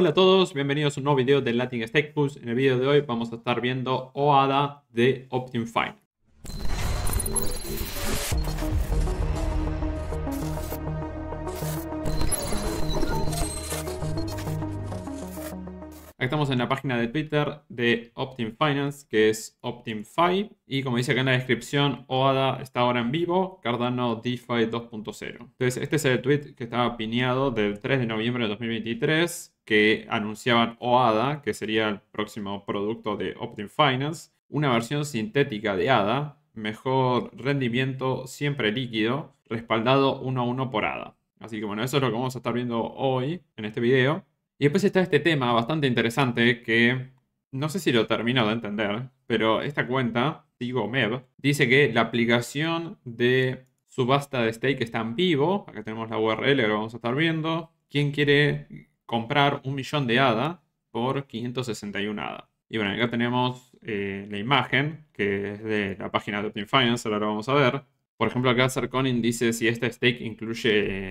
Hola a todos, bienvenidos a un nuevo video de Latin Stake Pulse. En el video de hoy vamos a estar viendo OADA de OptimFine. Aquí estamos en la página de Twitter de Optim Finance, que es OptimFi. Y como dice acá en la descripción, OADA está ahora en vivo, Cardano DeFi 2.0. Entonces, este es el tweet que estaba pineado del 3 de noviembre de 2023 que anunciaban OADA, que sería el próximo producto de Optim Finance, una versión sintética de ADA, mejor rendimiento siempre líquido, respaldado uno a uno por ADA. Así que bueno, eso es lo que vamos a estar viendo hoy en este video. Y después está este tema bastante interesante que no sé si lo termino de entender, pero esta cuenta, digo MEB, dice que la aplicación de subasta de stake está en vivo. Acá tenemos la URL que vamos a estar viendo. ¿Quién quiere comprar un millón de ADA por 561 ADA. Y bueno, acá tenemos eh, la imagen, que es de la página de Open Finance, ahora lo vamos a ver. Por ejemplo, acá Sarconin dice si este stake incluye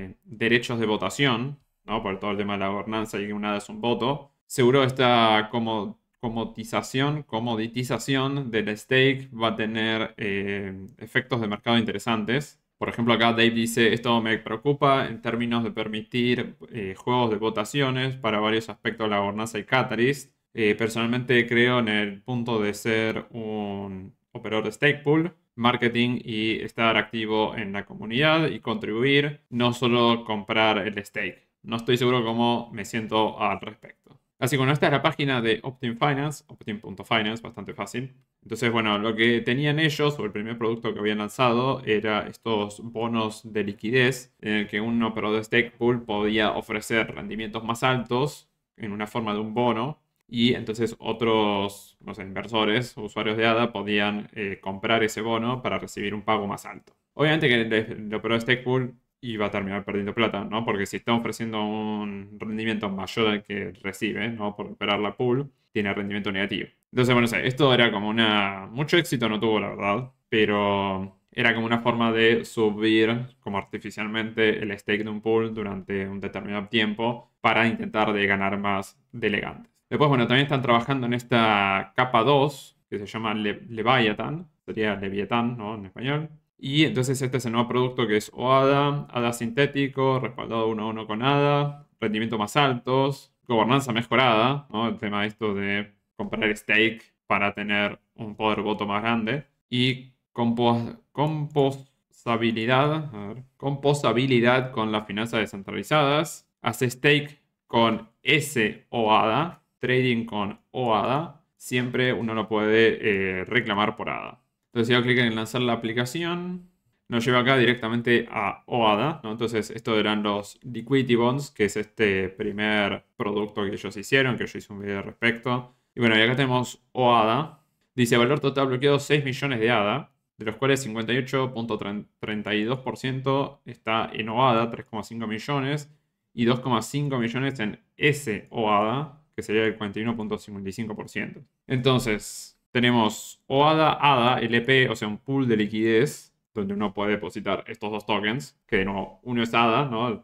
eh, derechos de votación, ¿no? Por todo el tema de la gobernanza y que una ADA es un voto. Seguro esta como comoditización del stake va a tener eh, efectos de mercado interesantes. Por ejemplo, acá Dave dice, esto me preocupa en términos de permitir eh, juegos de votaciones para varios aspectos de la gobernanza y Catalyst. Eh, personalmente creo en el punto de ser un operador de stake pool, marketing y estar activo en la comunidad y contribuir, no solo comprar el stake. No estoy seguro cómo me siento al respecto. Así que bueno, esta es la página de Optim Finance, optim.finance, bastante fácil. Entonces, bueno, lo que tenían ellos, o el primer producto que habían lanzado, era estos bonos de liquidez, en eh, el que un operador de stake pool podía ofrecer rendimientos más altos en una forma de un bono, y entonces otros no sé, inversores, usuarios de ADA, podían eh, comprar ese bono para recibir un pago más alto. Obviamente que el, el operador de stake pool iba a terminar perdiendo plata, ¿no? Porque si está ofreciendo un rendimiento mayor al que recibe, ¿no? Por operar la pool, tiene rendimiento negativo. Entonces, bueno, esto era como una... Mucho éxito no tuvo, la verdad, pero era como una forma de subir como artificialmente el stake de un pool durante un determinado tiempo para intentar de ganar más delegantes. Después, bueno, también están trabajando en esta capa 2 que se llama Leviathan, sería Leviathan, ¿no? En español. Y entonces este es el nuevo producto que es OADA, ADA sintético, respaldado 1 a con ADA, rendimiento más altos, gobernanza mejorada, ¿no? El tema de esto de comprar stake para tener un poder voto más grande. Y composabilidad, con las finanzas descentralizadas. Hace stake con SOADA, trading con o OADA. Siempre uno lo puede eh, reclamar por ADA. Entonces, si hago clic en lanzar la aplicación, nos lleva acá directamente a OADA. ¿no? Entonces, estos eran los Liquidity Bonds, que es este primer producto que ellos hicieron, que yo hice un video al respecto. Y bueno, y acá tenemos OADA. Dice valor total bloqueado 6 millones de ADA, de los cuales 58.32% está en OADA, 3,5 millones, y 2,5 millones en SOADA, que sería el 41.55%. Entonces, tenemos OADA, ADA, LP, o sea, un pool de liquidez, donde uno puede depositar estos dos tokens, que de nuevo, uno es ADA, ¿no? El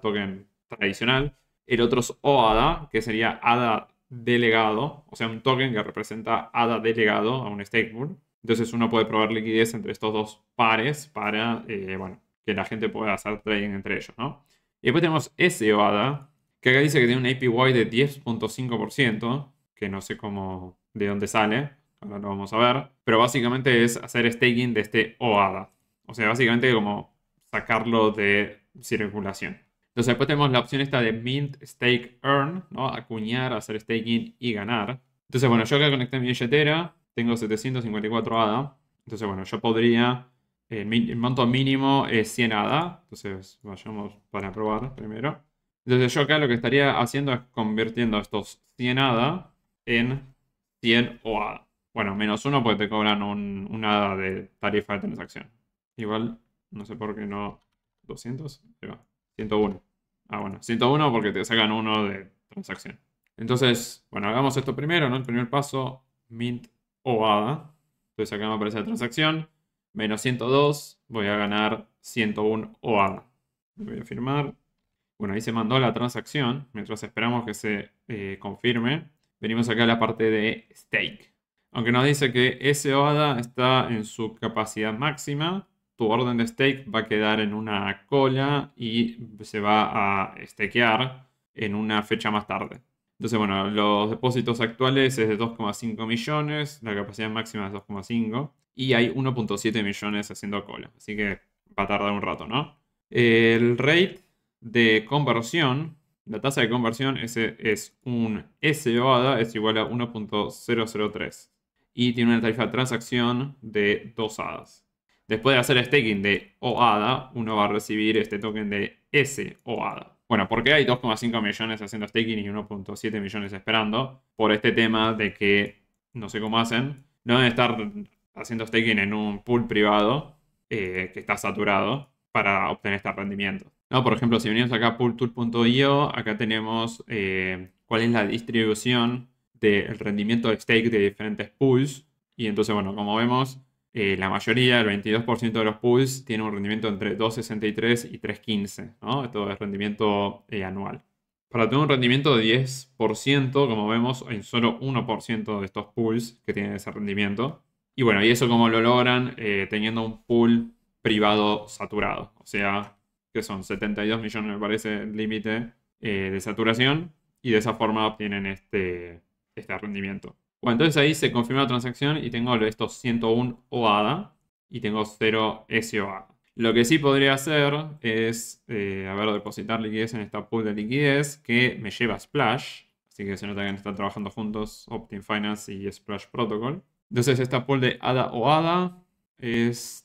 token tradicional. El otro es OADA, que sería ADA delegado, o sea, un token que representa ADA delegado a un stake pool. Entonces uno puede probar liquidez entre estos dos pares para, eh, bueno, que la gente pueda hacer trading entre ellos, ¿no? Y después tenemos SOADA, que acá dice que tiene un APY de 10.5%, que no sé cómo, de dónde sale, ahora lo vamos a ver, pero básicamente es hacer staking de este OADA. O sea, básicamente como sacarlo de circulación. Entonces después tenemos la opción esta de mint, stake, earn, ¿no? Acuñar, hacer staking y ganar. Entonces, bueno, yo acá conecté mi billetera, tengo 754 ADA. Entonces, bueno, yo podría, eh, el, monto mínimo es 100 ADA. Entonces, vayamos para probar primero. Entonces yo acá lo que estaría haciendo es convirtiendo estos 100 ADA en 100 OADA. Bueno, menos uno porque te cobran un, ADA de tarifa de transacción. Igual, no sé por qué no... 200, va, 101. Ah, bueno, 101 porque te sacan uno de transacción. Entonces, bueno, hagamos esto primero, ¿no? El primer paso, mint o ADA. Entonces acá me aparece la transacción, menos 102, voy a ganar 101 o Voy a firmar. Bueno, ahí se mandó la transacción. Mientras esperamos que se eh, confirme, venimos acá a la parte de stake. Aunque nos dice que ese OADA está en su capacidad máxima, su orden de stake va a quedar en una cola y se va a stakear en una fecha más tarde. Entonces, bueno, los depósitos actuales es de 2,5 millones, la capacidad máxima es 2,5 y hay 1,7 millones haciendo cola. Así que va a tardar un rato, ¿no? El rate de conversión, la tasa de conversión es, es un SOADA, es igual a 1.003 y tiene una tarifa de transacción de 2 ADAs. Después de hacer staking de OADA, uno va a recibir este token de SOADA. Bueno, ¿por qué hay 2,5 millones haciendo staking y 1.7 millones esperando? Por este tema de que, no sé cómo hacen, no deben estar haciendo staking en un pool privado eh, que está saturado para obtener este rendimiento. No, por ejemplo, si venimos acá a pooltool.io, acá tenemos eh, cuál es la distribución del rendimiento de stake de diferentes pools. Y entonces, bueno, como vemos, eh, la mayoría, el 22% de los pools, tiene un rendimiento entre 2,63 y 3,15. ¿no? Esto es rendimiento eh, anual. Para tener un rendimiento de 10%, como vemos, hay solo 1% de estos pools que tienen ese rendimiento. Y bueno, ¿y eso cómo lo logran? Eh, teniendo un pool privado saturado. O sea, que son 72 millones, me parece, el límite de saturación. Y de esa forma obtienen este, este rendimiento. Bueno, entonces ahí se confirma la transacción y tengo estos 101 OADA y tengo 0 SOA. Lo que sí podría hacer es, eh, a ver, depositar liquidez en esta pool de liquidez que me lleva a Splash. Así que se nota que están trabajando juntos Optim Finance y Splash Protocol. Entonces esta pool de ADA o ADA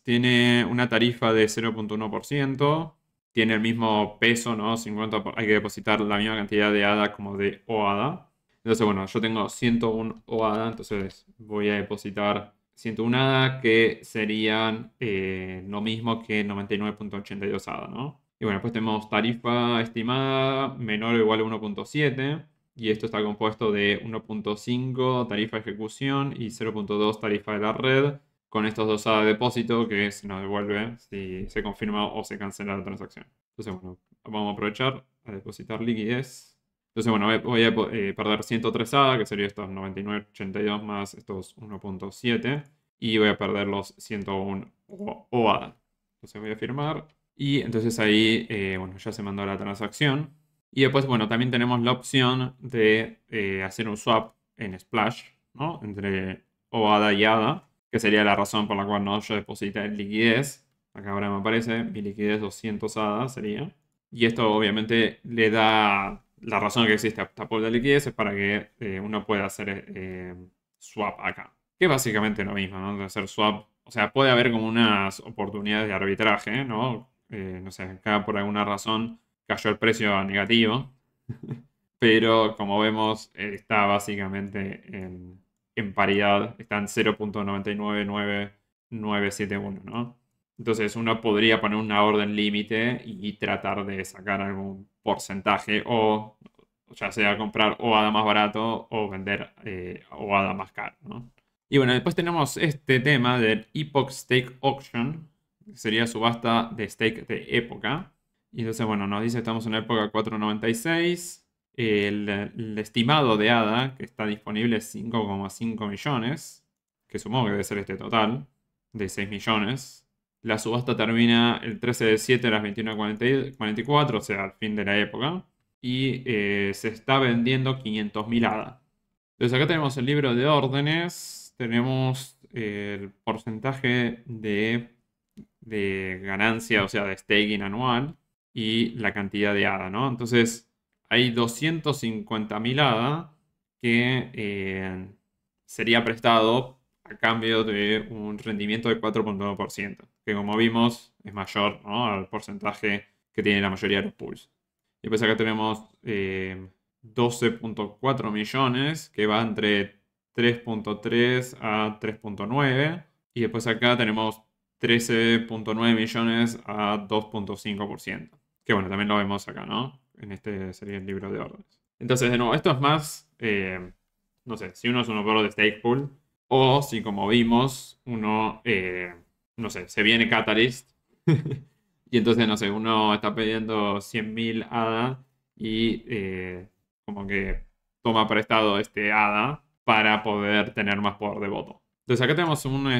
tiene una tarifa de 0.1%. Tiene el mismo peso, ¿no? 50 hay que depositar la misma cantidad de ADA como de OADA. Entonces, bueno, yo tengo 101 ADA, entonces voy a depositar 101 ADA, que serían eh, lo mismo que 99.82 ADA, ¿no? Y bueno, pues tenemos tarifa estimada menor o igual a 1.7 y esto está compuesto de 1.5 tarifa de ejecución y 0.2 tarifa de la red con estos dos ADA de depósito que se nos devuelve si se confirma o se cancela la transacción. Entonces, bueno, vamos a aprovechar a depositar liquidez. Entonces, bueno, voy a eh, perder 103 ADA, que sería estos 99.82 más estos 1.7. Y voy a perder los 101 OADA. Entonces voy a firmar. Y entonces ahí, eh, bueno, ya se mandó la transacción. Y después, bueno, también tenemos la opción de eh, hacer un swap en Splash, ¿no? Entre OADA y ADA, que sería la razón por la cual no yo deposité liquidez. Acá ahora me aparece, mi liquidez 200 ADA sería. Y esto obviamente le da la razón que existe esta de liquidez es para que eh, uno pueda hacer eh, swap acá. Que es básicamente lo mismo, ¿no? De hacer swap. O sea, puede haber como unas oportunidades de arbitraje, ¿no? Eh, no sé, acá por alguna razón cayó el precio negativo. pero como vemos, está básicamente en, en paridad. Está en 0.99971, ¿no? Entonces uno podría poner una orden límite y tratar de sacar algún porcentaje o ya sea comprar o ADA más barato o vender eh, o ADA más caro. Y bueno, después tenemos este tema del Epoch Stake Auction, que sería subasta de stake de época. Y entonces, bueno, nos dice estamos en época 496. El, el, estimado de ADA que está disponible es 5,5 millones, que supongo que debe ser este total de 6 millones. La subasta termina el 13 de 7 a las 21.44, o sea, al fin de la época. Y eh, se está vendiendo 500.000 ada. Entonces acá tenemos el libro de órdenes, tenemos eh, el porcentaje de, ganancia, o sea, de staking anual y la cantidad de hada, ¿no? Entonces hay 250.000 ada que eh, sería prestado a cambio de un rendimiento de 4.1%, que como vimos es mayor al porcentaje que tiene la mayoría de los pools. Eh, y después acá tenemos 12.4 millones, que va entre 3.3 a 3.9. Y después acá tenemos 13.9 millones a 2.5%. Que bueno, también lo vemos acá, ¿no? En este sería el libro de órdenes. Entonces, de nuevo, esto es más, eh, no sé, si uno es un operador de stake pool, o si, como vimos, uno, eh, no sé, se viene Catalyst. y entonces, no sé, uno está pidiendo 100.000 ADA y eh, como que toma prestado este ADA para poder tener más poder de voto. Entonces acá tenemos una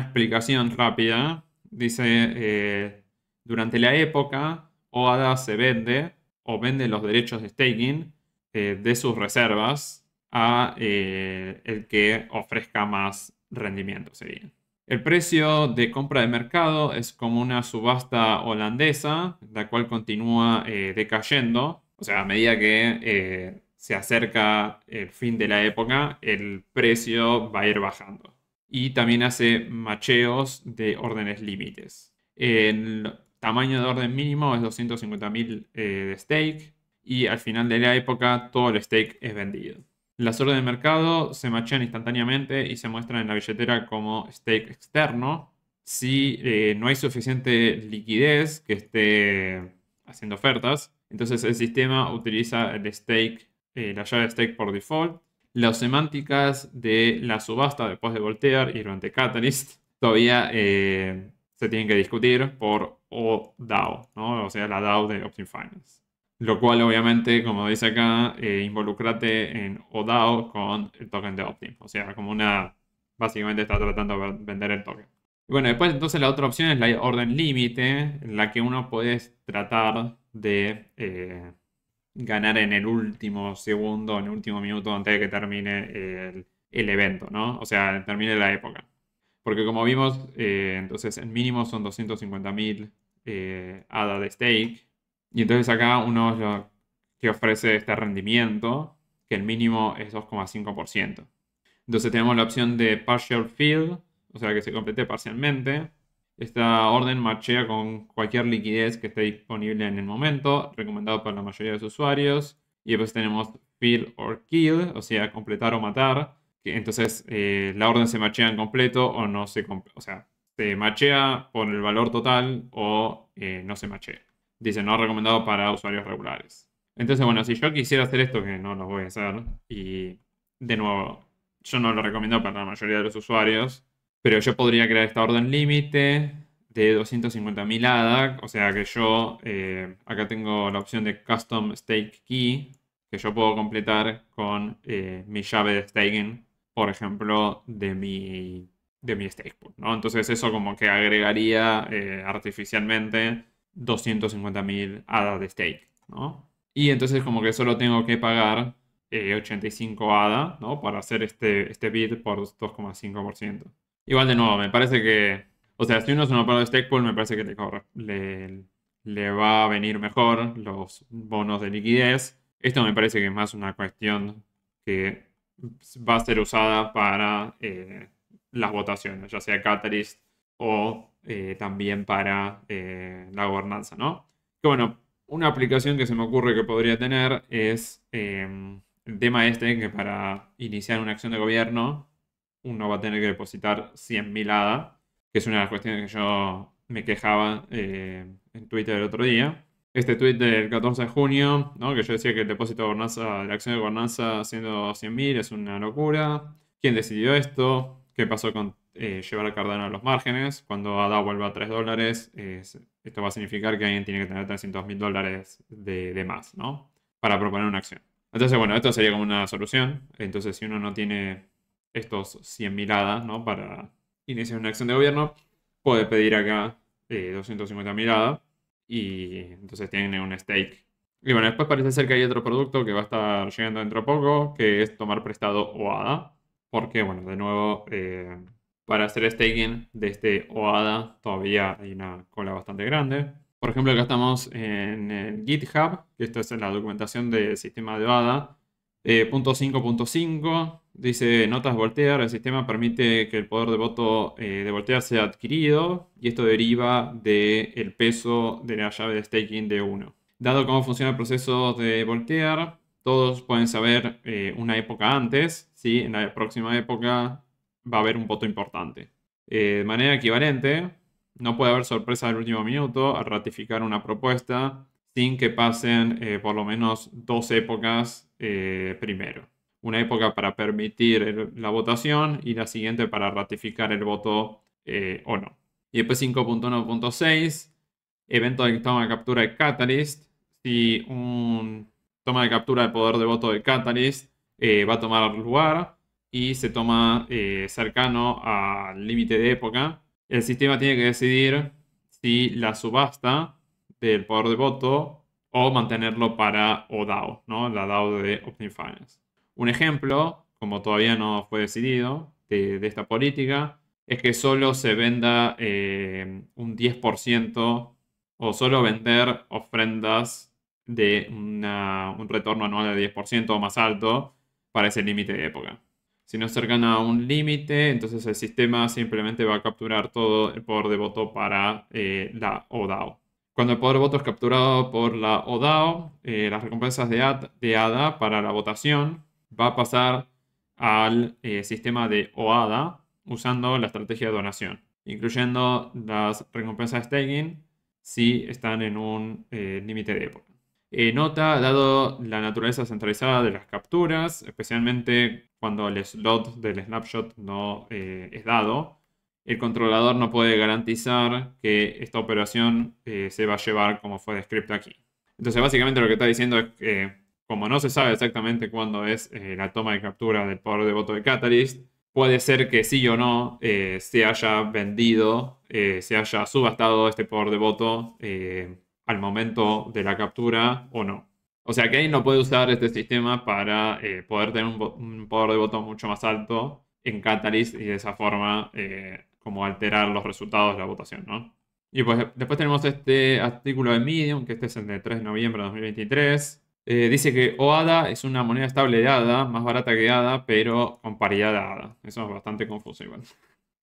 explicación rápida. Dice, eh, durante la época, o ADA se vende o vende los derechos de staking de sus reservas a eh, el que ofrezca más rendimiento sería. El precio de compra de mercado es como una subasta holandesa, la cual continúa eh, decayendo. O sea, a medida que eh, se acerca el fin de la época, el precio va a ir bajando. Y también hace macheos de órdenes límites. El tamaño de orden mínimo es 250.000 de stake. Y al final de la época todo el stake es vendido. Las órdenes de mercado se machean instantáneamente y se muestran en la billetera como stake externo. Si eh, no hay suficiente liquidez que esté haciendo ofertas, entonces el sistema utiliza el stake, eh, la llave stake por default. Las semánticas de la subasta después de Voltaire y durante Catalyst todavía eh, se tienen que discutir por ODAO, ¿no? o sea, la DAO de Optim Finance lo cual obviamente, como dice acá, eh, involucrate en ODAO con el token de Optim. O sea, como una, básicamente está tratando de vender el token. bueno, después entonces la otra opción es la orden límite, en la que uno puede tratar de eh, ganar en el último segundo, en el último minuto antes de que termine el, evento, ¿no? O sea, termine la época. Porque como vimos, eh, entonces el mínimo son 250.000 ADA de stake y entonces acá uno que ofrece este rendimiento, que el mínimo es 2,5%. Entonces tenemos la opción de partial Fill, o sea que se complete parcialmente. Esta orden machea con cualquier liquidez que esté disponible en el momento, recomendado para la mayoría de los usuarios. Y después tenemos fill or kill, o sea, completar o matar. entonces eh, la orden se machea en completo o no se, o sea, se machea por el valor total o eh, no se machea. Dice, no recomendado para usuarios regulares. Entonces, bueno, si yo quisiera hacer esto, que no lo voy a hacer, y de nuevo, yo no lo recomiendo para la mayoría de los usuarios, pero yo podría crear esta orden límite de 250.000 ADA, o sea que yo eh, acá tengo la opción de Custom Stake Key, que yo puedo completar con eh, mi llave de staking, por ejemplo, de mi, de mi stake pool, ¿no? Entonces eso como que agregaría eh, artificialmente 250.000 ADA de stake, ¿no? Y entonces como que solo tengo que pagar 85 eh, ADA, ¿no? Para hacer este, este bid por 2,5%. Igual de nuevo, me parece que, o sea, si uno se no de stake pool, me parece que le, le, le va a venir mejor los bonos de liquidez. Esto me parece que es más una cuestión que va a ser usada para eh, las votaciones, ya sea Catalyst o eh, también para eh, la gobernanza, ¿no? Que bueno, una aplicación que se me ocurre que podría tener es em, el tema este, que para iniciar una acción de gobierno uno va a tener que depositar 100.000 ADA, que es una de las cuestiones que yo me quejaba eh, en Twitter el otro día. Este tweet del 14 de junio, ¿no? que yo decía que el depósito de gobernanza, la acción de gobernanza siendo 100.000 es una locura. ¿Quién decidió esto? ¿Qué pasó con eh, llevar a Cardano a los márgenes. Cuando ADA vuelva a 3 dólares, esto va a significar que alguien tiene que tener 300 mil dólares de, más, ¿no? Para proponer una acción. Entonces, bueno, esto sería como una solución. Entonces, si uno no tiene estos 100 ADA, ¿no? Para iniciar una acción de gobierno, puede pedir acá eh, 250 ADA y entonces tiene un stake. Y bueno, después parece ser que hay otro producto que va a estar llegando dentro de poco, que es tomar prestado o ADA. Porque, bueno, de nuevo, eh, para hacer staking de este OADA todavía hay una cola bastante grande. Por ejemplo, acá estamos en el GitHub, que esto es en la documentación del sistema de OADA. Eh, punto 5.5 dice notas voltear, el sistema permite que el poder de voto eh, de voltear sea adquirido y esto deriva del peso de la llave de staking de uno Dado cómo funciona el proceso de voltear, todos pueden saber eh, una época antes, ¿sí? en la próxima época va a haber un voto importante. Eh, de manera equivalente, no puede haber sorpresa del último minuto al ratificar una propuesta sin que pasen eh, por lo menos dos épocas eh, primero. Una época para permitir la votación y la siguiente para ratificar el voto o no. Y después 5.1.6, evento de toma de captura de Catalyst. Si un toma de captura del poder de voto de Catalyst va a tomar lugar, y se toma eh, cercano al límite de época, el sistema tiene que decidir si la subasta del poder de voto o mantenerlo para ODAO, ¿no? la DAO de Opting Finance. Un ejemplo, como todavía no fue decidido, de, esta política es que solo se venda eh, un 10% o solo vender ofrendas de un retorno anual de 10% o más alto para ese límite de época. Si no acercan a un límite, entonces el sistema simplemente va a capturar todo el poder de voto para eh, la ODAO. Cuando el poder de voto es capturado por la ODAO, eh, las recompensas de, ADA para la votación va a pasar al eh, sistema de OADA usando la estrategia de donación, incluyendo las recompensas de staking si están en un límite de época. nota, dado la naturaleza centralizada de las capturas, especialmente cuando el slot del snapshot no eh, es dado, el controlador no puede garantizar que esta operación eh, se va a llevar como fue descrito aquí. Entonces básicamente lo que está diciendo es que como no se sabe exactamente cuándo es eh, la toma de captura del poder de voto de Catalyst, puede ser que sí o no se haya vendido, se haya subastado este poder de voto al momento de la captura o no. O sea, ahí no puede usar este sistema para eh, poder tener un, poder de voto mucho más alto en Catalyst y de esa forma eh, como alterar los resultados de la votación, ¿no? Y pues después tenemos este artículo de Medium, que este es el de 3 de noviembre de 2023. Eh, dice que OADA es una moneda estable de ADA, más barata que ADA, pero con paridad de ADA. Eso es bastante confuso igual.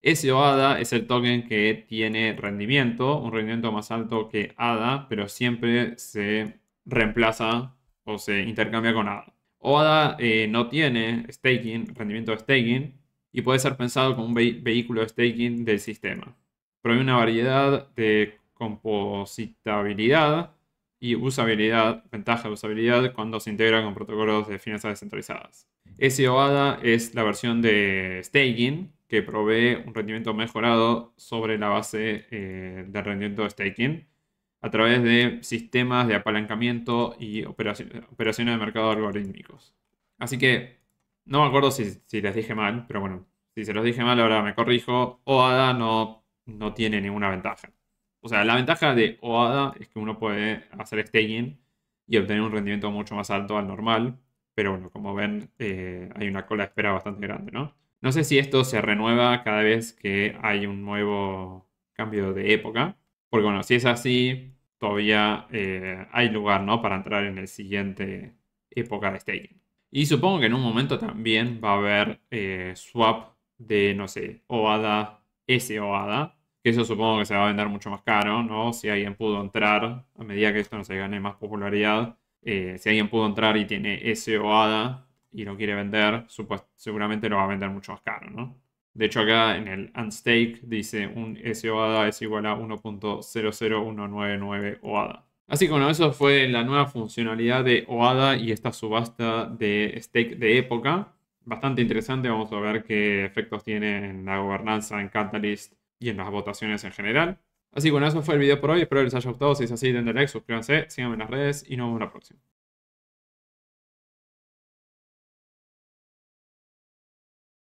Ese OADA es el token que tiene rendimiento, un rendimiento más alto que ADA, pero siempre se reemplaza o se intercambia con ADA. OADA eh, no tiene staking, rendimiento de staking, y puede ser pensado como un vehículo de staking del sistema. Provee una variedad de compositabilidad y usabilidad, ventaja de usabilidad cuando se integra con protocolos de finanzas descentralizadas. SOADA es la versión de staking que provee un rendimiento mejorado sobre la base eh, del rendimiento de staking a través de sistemas de apalancamiento y operaciones de mercado algorítmicos. Así que no me acuerdo si, les dije mal, pero bueno, si se los dije mal ahora me corrijo, OADA no, no tiene ninguna ventaja. O sea, la ventaja de OADA es que uno puede hacer staking y obtener un rendimiento mucho más alto al normal, pero bueno, como ven, eh, hay una cola de espera bastante grande, ¿no? No sé si esto se renueva cada vez que hay un nuevo cambio de época, porque bueno, si es así, todavía eh, hay lugar ¿no? para entrar en el siguiente época de staking. Y supongo que en un momento también va a haber eh, swap de, no sé, OADA, SOADA, que eso supongo que se va a vender mucho más caro, ¿no? Si alguien pudo entrar, a medida que esto no se gane más popularidad, eh, si alguien pudo entrar y tiene SOADA y lo quiere vender, seguramente lo va a vender mucho más caro, ¿no? De hecho, acá en el unstake dice un SOADA es igual a 1.00199 OADA. Así que bueno, eso fue la nueva funcionalidad de OADA y esta subasta de stake de época. Bastante interesante, vamos a ver qué efectos tiene en la gobernanza, en Catalyst y en las votaciones en general. Así que bueno, eso fue el video por hoy. Espero que les haya gustado. Si es así, denle like, suscríbanse, síganme en las redes y nos vemos la próxima.